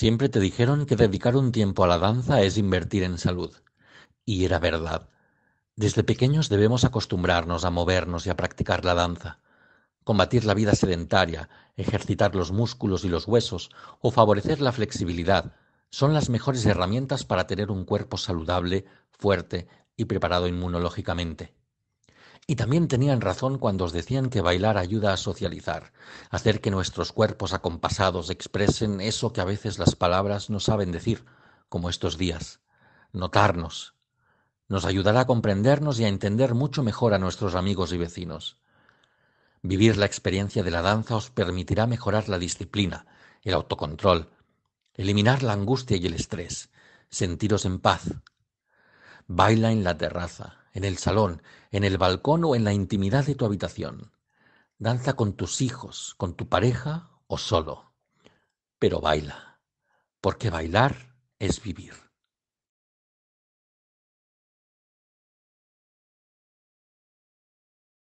Siempre te dijeron que dedicar un tiempo a la danza es invertir en salud. Y era verdad. Desde pequeños debemos acostumbrarnos a movernos y a practicar la danza. Combatir la vida sedentaria, ejercitar los músculos y los huesos o favorecer la flexibilidad son las mejores herramientas para tener un cuerpo saludable, fuerte y preparado inmunológicamente. Y también tenían razón cuando os decían que bailar ayuda a socializar, hacer que nuestros cuerpos acompasados expresen eso que a veces las palabras no saben decir, como estos días, notarnos. Nos ayudará a comprendernos y a entender mucho mejor a nuestros amigos y vecinos. Vivir la experiencia de la danza os permitirá mejorar la disciplina, el autocontrol, eliminar la angustia y el estrés, sentiros en paz. Baila en la terraza, en el salón, en el balcón o en la intimidad de tu habitación. Danza con tus hijos, con tu pareja o solo. Pero baila, porque bailar es vivir.